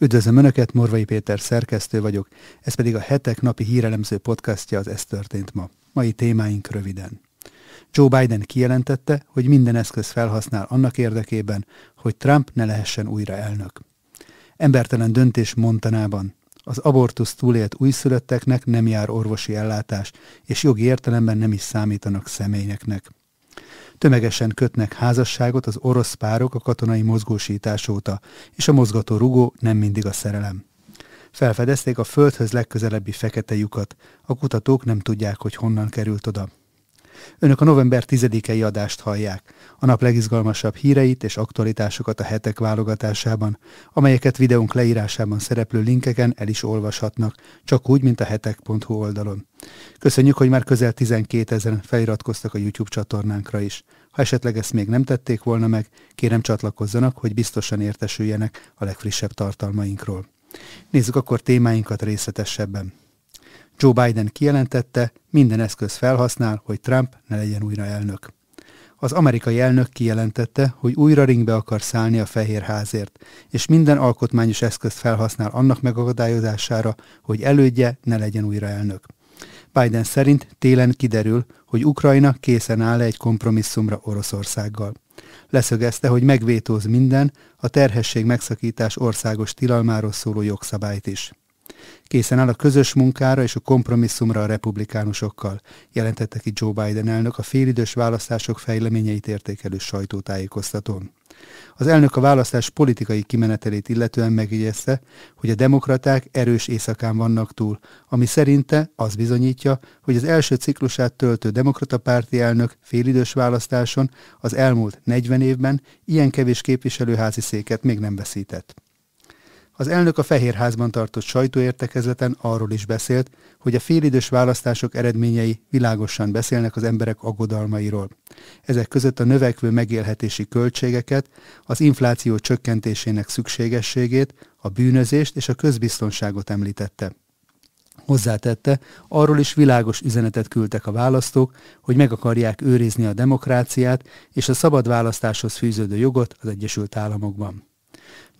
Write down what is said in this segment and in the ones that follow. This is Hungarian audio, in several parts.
Üdvözlöm Önöket, Morvai Péter szerkesztő vagyok, ez pedig a hetek napi hírelemző podcastja az Ez történt ma. Mai témáink röviden. Joe Biden kijelentette, hogy minden eszköz felhasznál annak érdekében, hogy Trump ne lehessen újra elnök. Embertelen döntés Montanában. Az abortusz túlélt újszülötteknek nem jár orvosi ellátás, és jogi értelemben nem is számítanak személyeknek. Tömegesen kötnek házasságot az orosz párok a katonai mozgósítás óta, és a mozgató rugó nem mindig a szerelem. Felfedezték a földhöz legközelebbi fekete lyukat. A kutatók nem tudják, hogy honnan került oda. Önök a november 10-i adást hallják, a nap legizgalmasabb híreit és aktualitásokat a hetek válogatásában, amelyeket videónk leírásában szereplő linkeken el is olvashatnak, csak úgy, mint a hetek.hu oldalon. Köszönjük, hogy már közel 12 ezeren feliratkoztak a YouTube csatornánkra is. Ha esetleg ezt még nem tették volna meg, kérem csatlakozzanak, hogy biztosan értesüljenek a legfrissebb tartalmainkról. Nézzük akkor témáinkat részletesebben. Joe Biden kijelentette, minden eszköz felhasznál, hogy Trump ne legyen újra elnök. Az amerikai elnök kijelentette, hogy újra ringbe akar szállni a fehér házért, és minden alkotmányos eszközt felhasznál annak megakadályozására, hogy elődje ne legyen újra elnök. Biden szerint télen kiderül, hogy Ukrajna készen áll egy kompromisszumra Oroszországgal. Leszögezte, hogy megvétóz minden, a terhesség megszakítás országos tilalmáról szóló jogszabályt is. Készen áll a közös munkára és a kompromisszumra a republikánusokkal, jelentette ki Joe Biden elnök a félidős választások fejleményeit értékelő sajtótájékoztatón. Az elnök a választás politikai kimenetelét illetően megjegyezte, hogy a demokraták erős éjszakán vannak túl, ami szerinte az bizonyítja, hogy az első ciklusát töltő demokrata párti elnök félidős választáson az elmúlt 40 évben ilyen kevés képviselőházi széket még nem veszített. Az elnök a Fehérházban tartott sajtóértekezleten arról is beszélt, hogy a félidős választások eredményei világosan beszélnek az emberek aggodalmairól. Ezek között a növekvő megélhetési költségeket, az infláció csökkentésének szükségességét, a bűnözést és a közbiztonságot említette. Hozzátette, arról is világos üzenetet küldtek a választók, hogy meg akarják őrizni a demokráciát és a szabad választáshoz fűződő jogot az Egyesült Államokban.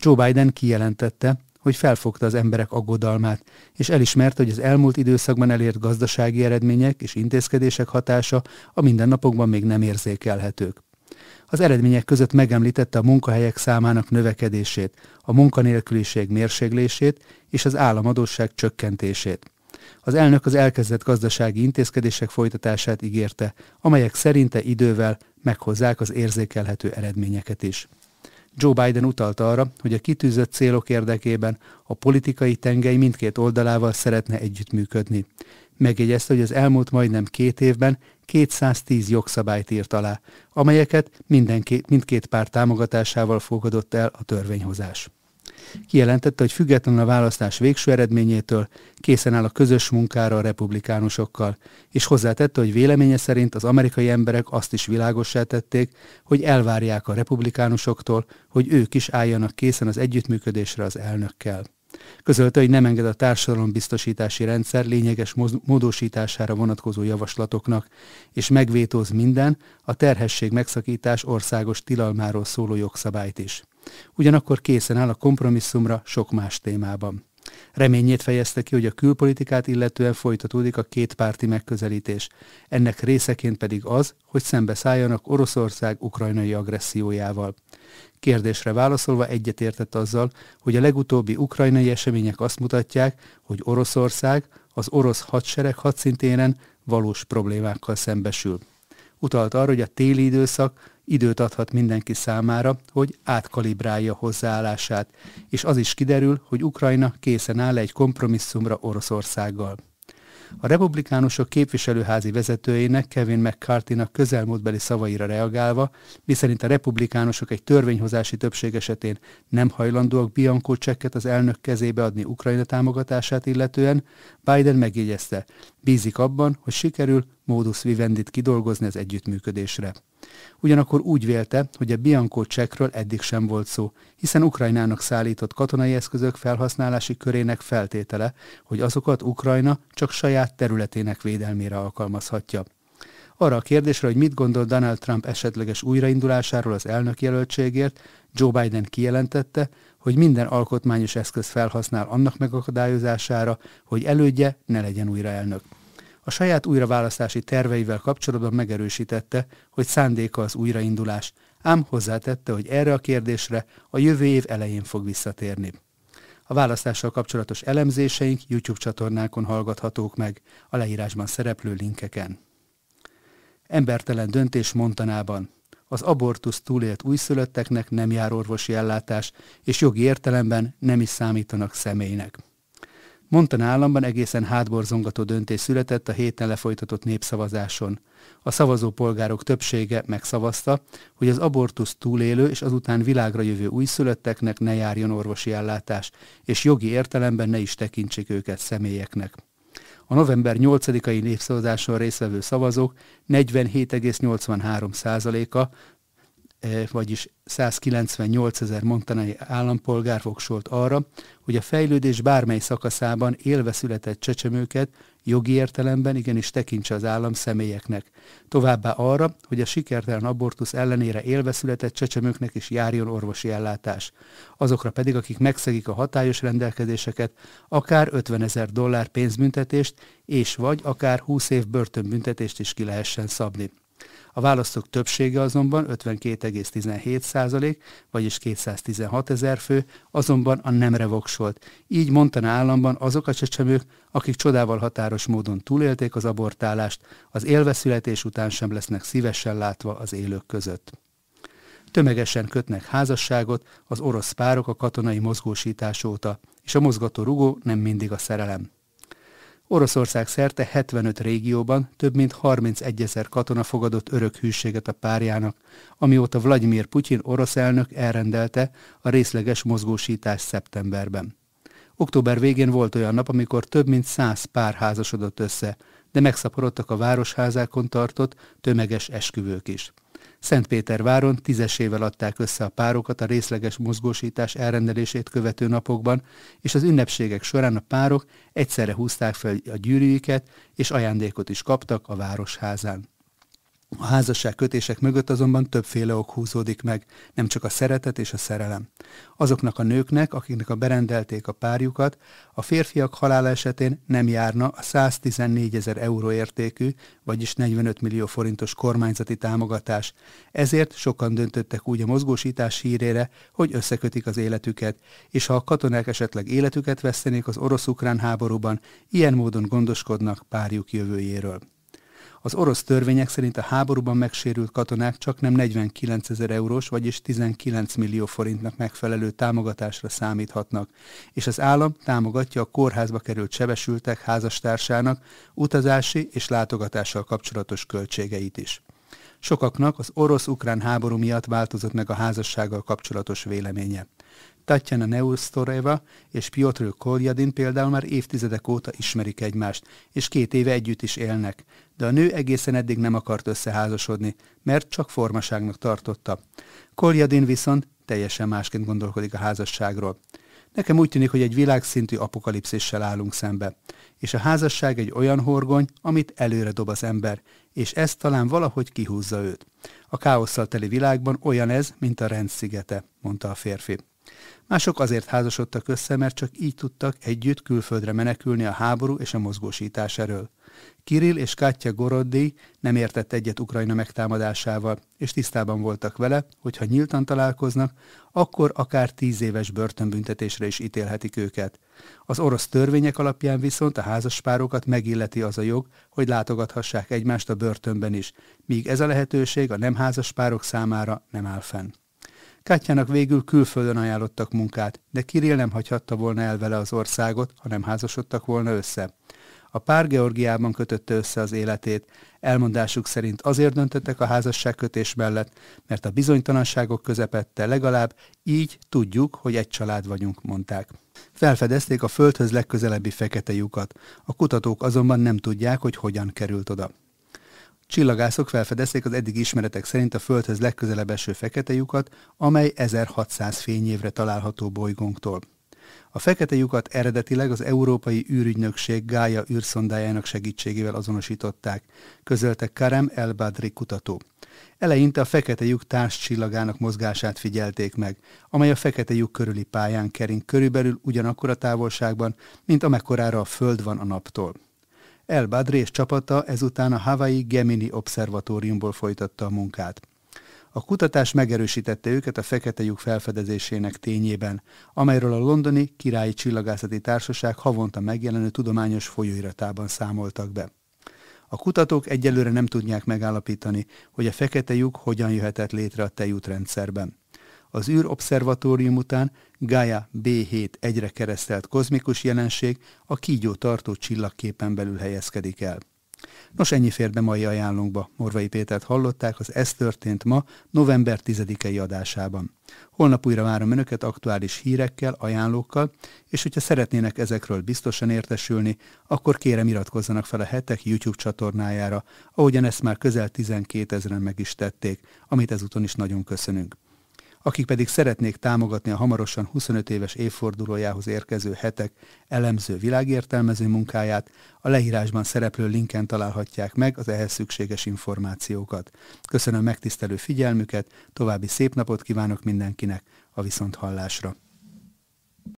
Joe Biden kijelentette, hogy felfogta az emberek aggodalmát, és elismerte, hogy az elmúlt időszakban elért gazdasági eredmények és intézkedések hatása a mindennapokban még nem érzékelhetők. Az eredmények között megemlítette a munkahelyek számának növekedését, a munkanélküliség mérséglését és az államadóság csökkentését. Az elnök az elkezdett gazdasági intézkedések folytatását ígérte, amelyek szerinte idővel meghozzák az érzékelhető eredményeket is. Joe Biden utalta arra, hogy a kitűzött célok érdekében a politikai tengely mindkét oldalával szeretne együttműködni. Megjegyezte, hogy az elmúlt majdnem két évben 210 jogszabályt írt alá, amelyeket mindenki, mindkét pár támogatásával fogadott el a törvényhozás. Kijelentette, hogy függetlenül a választás végső eredményétől készen áll a közös munkára a republikánusokkal, és hozzátette, hogy véleménye szerint az amerikai emberek azt is világossá tették, hogy elvárják a republikánusoktól, hogy ők is álljanak készen az együttműködésre az elnökkel. Közölte, hogy nem enged a társadalombiztosítási rendszer lényeges módosítására vonatkozó javaslatoknak, és megvétóz minden a terhesség megszakítás országos tilalmáról szóló jogszabályt is. Ugyanakkor készen áll a kompromisszumra sok más témában. Reményét fejezte ki, hogy a külpolitikát illetően folytatódik a kétpárti megközelítés. Ennek részeként pedig az, hogy szembeszálljanak Oroszország ukrajnai agressziójával. Kérdésre válaszolva egyetértett azzal, hogy a legutóbbi ukrajnai események azt mutatják, hogy Oroszország az orosz hadsereg hadszintéren valós problémákkal szembesül utalt arra, hogy a téli időszak időt adhat mindenki számára, hogy átkalibrálja hozzáállását, és az is kiderül, hogy Ukrajna készen áll egy kompromisszumra Oroszországgal. A republikánusok képviselőházi vezetőjének Kevin McCarthy-nak közelmúltbeli szavaira reagálva, miszerint a republikánusok egy törvényhozási többség esetén nem hajlandóak Bianco csekket az elnök kezébe adni Ukrajna támogatását illetően, Biden megjegyezte, bízik abban, hogy sikerül modus vivendit kidolgozni az együttműködésre. Ugyanakkor úgy vélte, hogy a Bianco csekről eddig sem volt szó, hiszen Ukrajnának szállított katonai eszközök felhasználási körének feltétele, hogy azokat Ukrajna csak saját területének védelmére alkalmazhatja. Arra a kérdésre, hogy mit gondol Donald Trump esetleges újraindulásáról az elnök jelöltségért, Joe Biden kijelentette, hogy minden alkotmányos eszköz felhasznál annak megakadályozására, hogy elődje ne legyen újra elnök a saját újraválasztási terveivel kapcsolatban megerősítette, hogy szándéka az újraindulás, ám hozzátette, hogy erre a kérdésre a jövő év elején fog visszatérni. A választással kapcsolatos elemzéseink YouTube csatornákon hallgathatók meg, a leírásban szereplő linkeken. Embertelen döntés Montanában. Az abortusz túlélt újszülötteknek nem jár orvosi ellátás, és jogi értelemben nem is számítanak személynek. Montan államban egészen hátborzongató döntés született a héten lefolytatott népszavazáson. A szavazó polgárok többsége megszavazta, hogy az abortusz túlélő és azután világra jövő újszülötteknek ne járjon orvosi ellátás, és jogi értelemben ne is tekintsék őket személyeknek. A november 8-ai népszavazáson résztvevő szavazók 47,83%-a Eh, vagyis 198 ezer montanai állampolgár voksolt arra, hogy a fejlődés bármely szakaszában élve született csecsemőket jogi értelemben igenis tekintse az állam személyeknek. Továbbá arra, hogy a sikertelen abortusz ellenére élve született csecsemőknek is járjon orvosi ellátás. Azokra pedig, akik megszegik a hatályos rendelkezéseket, akár 50 ezer dollár pénzbüntetést és vagy akár 20 év börtönbüntetést is ki lehessen szabni. A választók többsége azonban 52,17 vagyis 216 ezer fő, azonban a nemre voksolt. Így Montana államban azok a csecsemők, akik csodával határos módon túlélték az abortálást, az élveszületés után sem lesznek szívesen látva az élők között. Tömegesen kötnek házasságot az orosz párok a katonai mozgósítás óta, és a mozgató rugó nem mindig a szerelem. Oroszország szerte 75 régióban több mint 31 ezer katona fogadott örök hűséget a párjának, amióta Vladimir Putyin orosz elnök elrendelte a részleges mozgósítás szeptemberben. Október végén volt olyan nap, amikor több mint 100 pár házasodott össze, de megszaporodtak a városházákon tartott tömeges esküvők is. Szentpéterváron tízesével adták össze a párokat a részleges mozgósítás elrendelését követő napokban, és az ünnepségek során a párok egyszerre húzták fel a gyűrűiket, és ajándékot is kaptak a városházán. A házasság kötések mögött azonban többféle ok húzódik meg, nem csak a szeretet és a szerelem. Azoknak a nőknek, akiknek a berendelték a párjukat, a férfiak halála esetén nem járna a 114 ezer euró értékű, vagyis 45 millió forintos kormányzati támogatás. Ezért sokan döntöttek úgy a mozgósítás hírére, hogy összekötik az életüket, és ha a katonák esetleg életüket vesztenék az orosz-ukrán háborúban, ilyen módon gondoskodnak párjuk jövőjéről. Az orosz törvények szerint a háborúban megsérült katonák csak nem 49 ezer eurós, vagyis 19 millió forintnak megfelelő támogatásra számíthatnak, és az állam támogatja a kórházba került sebesültek házastársának utazási és látogatással kapcsolatos költségeit is. Sokaknak az orosz-ukrán háború miatt változott meg a házassággal kapcsolatos véleménye. Tatjana Neustoreva és Piotr Koljadin például már évtizedek óta ismerik egymást, és két éve együtt is élnek, de a nő egészen eddig nem akart összeházasodni, mert csak formaságnak tartotta. Koljadin viszont teljesen másként gondolkodik a házasságról. Nekem úgy tűnik, hogy egy világszintű apokalipszissel állunk szembe. És a házasság egy olyan horgony, amit előre dob az ember, és ez talán valahogy kihúzza őt. A káosszal teli világban olyan ez, mint a rendszigete, mondta a férfi. Mások azért házasodtak össze, mert csak így tudtak együtt külföldre menekülni a háború és a mozgósítás erről. Kirill és Katya Goroddi nem értett egyet Ukrajna megtámadásával, és tisztában voltak vele, hogy ha nyíltan találkoznak, akkor akár tíz éves börtönbüntetésre is ítélhetik őket. Az orosz törvények alapján viszont a házaspárokat megilleti az a jog, hogy látogathassák egymást a börtönben is, míg ez a lehetőség a nem házaspárok számára nem áll fenn. Kátyának végül külföldön ajánlottak munkát, de Kirill nem hagyhatta volna el vele az országot, ha nem házasodtak volna össze. A pár Georgiában kötötte össze az életét. Elmondásuk szerint azért döntöttek a házasságkötés mellett, mert a bizonytalanságok közepette legalább így tudjuk, hogy egy család vagyunk, mondták. Felfedezték a földhöz legközelebbi fekete lyukat. A kutatók azonban nem tudják, hogy hogyan került oda. Csillagászok felfedezték az eddig ismeretek szerint a Földhöz legközelebb eső fekete lyukat, amely 1600 fényévre található bolygónktól. A fekete lyukat eredetileg az Európai űrügynökség Gája űrszondájának segítségével azonosították, közölte Karem Elbadri kutató. Eleinte a fekete lyuk társcsillagának mozgását figyelték meg, amely a fekete lyuk körüli pályán kering körülbelül ugyanakkor a távolságban, mint amekkorára a Föld van a naptól. El rész csapata ezután a Hawaii Gemini Obszervatóriumból folytatta a munkát. A kutatás megerősítette őket a fekete lyuk felfedezésének tényében, amelyről a londoni Királyi Csillagászati Társaság havonta megjelenő tudományos folyóiratában számoltak be. A kutatók egyelőre nem tudják megállapítani, hogy a fekete lyuk hogyan jöhetett létre a tejútrendszerben. Az űrobszervatórium után Gaia B7 egyre keresztelt kozmikus jelenség a kígyó tartó csillagképen belül helyezkedik el. Nos, ennyi fér be mai ajánlónkba. Morvai Pétert hallották az Ez történt ma, november 10-i adásában. Holnap újra várom Önöket aktuális hírekkel, ajánlókkal, és hogyha szeretnének ezekről biztosan értesülni, akkor kérem iratkozzanak fel a hetek YouTube csatornájára, ahogyan ezt már közel 12 ezeren meg is tették, amit ezúton is nagyon köszönünk akik pedig szeretnék támogatni a hamarosan 25 éves évfordulójához érkező hetek elemző világértelmező munkáját, a leírásban szereplő linken találhatják meg az ehhez szükséges információkat. Köszönöm megtisztelő figyelmüket, további szép napot kívánok mindenkinek a viszonthallásra.